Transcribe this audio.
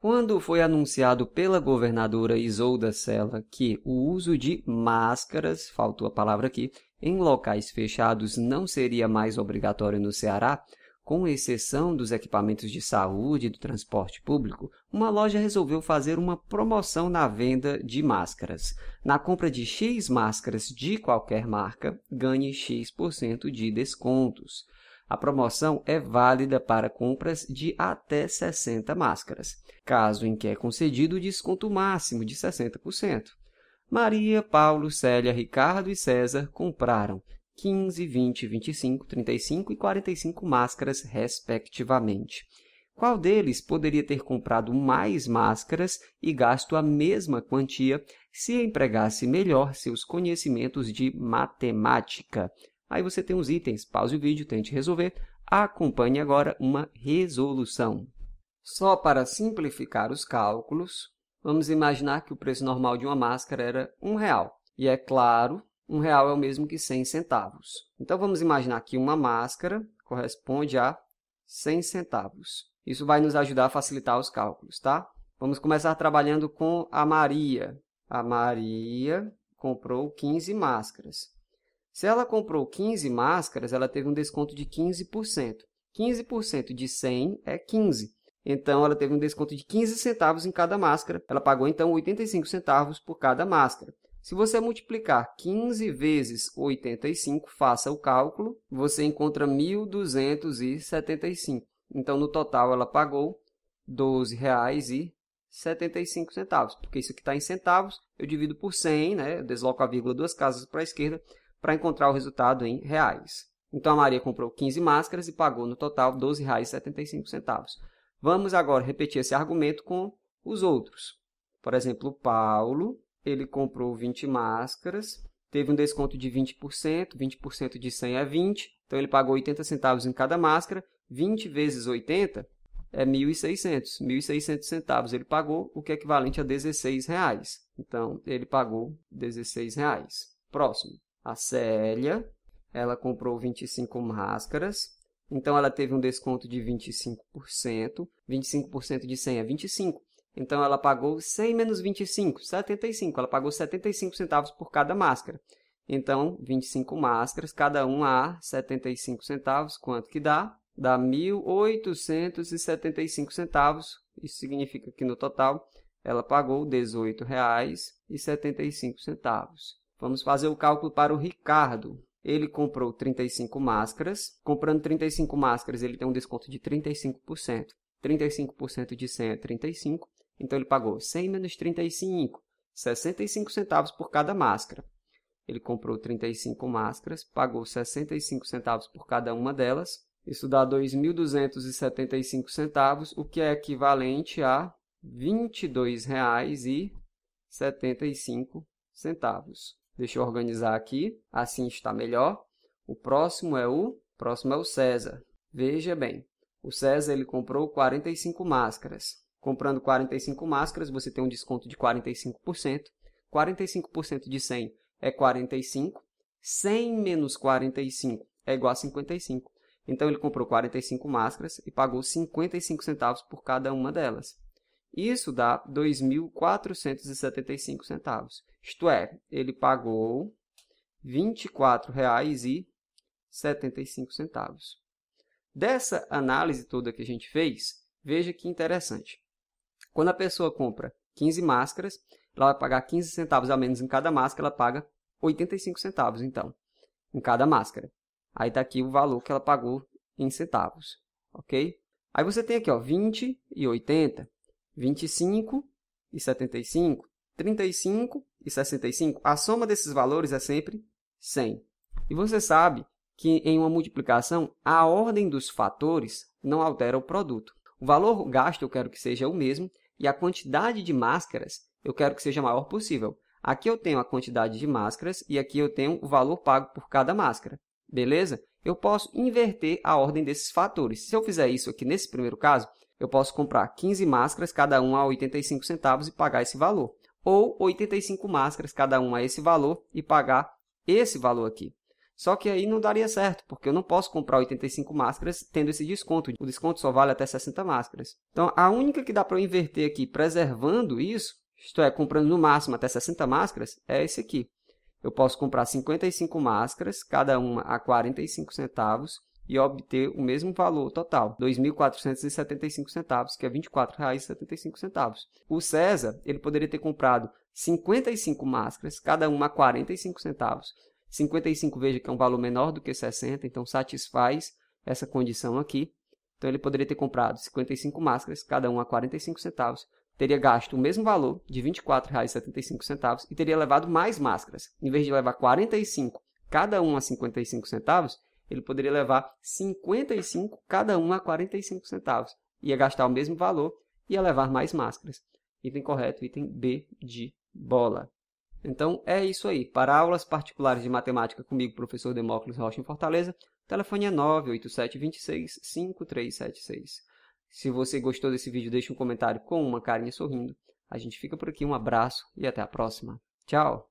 Quando foi anunciado pela governadora Isolda Sela que o uso de máscaras, faltou a palavra aqui, em locais fechados não seria mais obrigatório no Ceará, com exceção dos equipamentos de saúde e do transporte público, uma loja resolveu fazer uma promoção na venda de máscaras. Na compra de X máscaras de qualquer marca, ganhe X% de descontos. A promoção é válida para compras de até 60 máscaras, caso em que é concedido o desconto máximo de 60%. Maria, Paulo, Célia, Ricardo e César compraram 15, 20, 25, 35 e 45 máscaras, respectivamente. Qual deles poderia ter comprado mais máscaras e gasto a mesma quantia se empregasse melhor seus conhecimentos de matemática? Aí você tem uns itens, pause o vídeo, tente resolver. Acompanhe agora uma resolução. Só para simplificar os cálculos, vamos imaginar que o preço normal de uma máscara era um real. E é claro, um real é o mesmo que 100 centavos. Então, vamos imaginar que uma máscara corresponde a 100 centavos. Isso vai nos ajudar a facilitar os cálculos, tá? Vamos começar trabalhando com a Maria. A Maria comprou 15 máscaras. Se ela comprou 15 máscaras, ela teve um desconto de 15%. 15% de 100 é 15. Então, ela teve um desconto de 15 centavos em cada máscara. Ela pagou, então, 85 centavos por cada máscara. Se você multiplicar 15 vezes 85, faça o cálculo, você encontra 1.275. Então, no total, ela pagou R$ 12,75, porque isso aqui está em centavos, eu divido por 100, né? eu desloco a vírgula duas casas para a esquerda, para encontrar o resultado em reais. Então a Maria comprou 15 máscaras e pagou no total R$ 12,75. Vamos agora repetir esse argumento com os outros. Por exemplo, o Paulo, ele comprou 20 máscaras, teve um desconto de 20%, 20% de 100 é 20, então ele pagou 80 centavos em cada máscara, 20 vezes 80 é 1.600, 1.600 centavos ele pagou, o que é equivalente a 16 reais. Então, ele pagou 16 reais. Próximo a Célia, ela comprou 25 máscaras, então ela teve um desconto de 25%, 25% de 100 é 25. Então ela pagou 100 menos 25, 75. Ela pagou 75 centavos por cada máscara. Então, 25 máscaras, cada um a 75 centavos, quanto que dá? Dá 1.875 centavos. Isso significa que no total ela pagou R$ 18,75. Vamos fazer o cálculo para o Ricardo. Ele comprou 35 máscaras. Comprando 35 máscaras, ele tem um desconto de 35%. 35% de 100 é 35, então ele pagou 100 menos 35, 65 centavos por cada máscara. Ele comprou 35 máscaras, pagou 65 centavos por cada uma delas. Isso dá 2.275 centavos, o que é equivalente a R$ 22,75. Deixa eu organizar aqui. Assim está melhor. O próximo é o próximo é o César. Veja bem, o César ele comprou 45 máscaras. Comprando 45 máscaras, você tem um desconto de 45%. 45% de 100 é 45. 100 menos 45 é igual a 55. Então ele comprou 45 máscaras e pagou 55 centavos por cada uma delas. Isso dá 2.475 centavos. Isto é, ele pagou R$ 24,75. Dessa análise toda que a gente fez, veja que interessante. Quando a pessoa compra 15 máscaras, ela vai pagar 15 centavos a menos em cada máscara, ela paga 85 centavos, então, em cada máscara. Aí está aqui o valor que ela pagou em centavos, ok? Aí você tem aqui, ó, 20 e 80. 25 e 75, 35 e 65. A soma desses valores é sempre 100. E você sabe que em uma multiplicação, a ordem dos fatores não altera o produto. O valor gasto eu quero que seja o mesmo e a quantidade de máscaras eu quero que seja a maior possível. Aqui eu tenho a quantidade de máscaras e aqui eu tenho o valor pago por cada máscara. Beleza? Eu posso inverter a ordem desses fatores. Se eu fizer isso aqui nesse primeiro caso, eu posso comprar 15 máscaras, cada uma a 85 centavos e pagar esse valor. Ou 85 máscaras, cada uma a esse valor e pagar esse valor aqui. Só que aí não daria certo, porque eu não posso comprar 85 máscaras tendo esse desconto. O desconto só vale até 60 máscaras. Então, a única que dá para eu inverter aqui, preservando isso, isto é, comprando no máximo até 60 máscaras, é esse aqui. Eu posso comprar 55 máscaras, cada uma a 45 centavos, e obter o mesmo valor total, R$ 2.475, que é R$ 24,75. O César, ele poderia ter comprado 55 máscaras, cada uma a 45 centavos. 55 veja que é um valor menor do que 60, então satisfaz essa condição aqui. Então ele poderia ter comprado 55 máscaras, cada uma a 45 centavos, teria gasto o mesmo valor de R$ 24,75 e teria levado mais máscaras. Em vez de levar 45, cada uma a 55 centavos, ele poderia levar 55, cada um a 45 centavos. Ia gastar o mesmo valor e ia levar mais máscaras. Item correto, item B de bola. Então é isso aí. Para aulas particulares de matemática comigo, professor Demócles Rocha em Fortaleza, telefone é 987265376. Se você gostou desse vídeo, deixe um comentário com uma carinha sorrindo. A gente fica por aqui, um abraço e até a próxima. Tchau!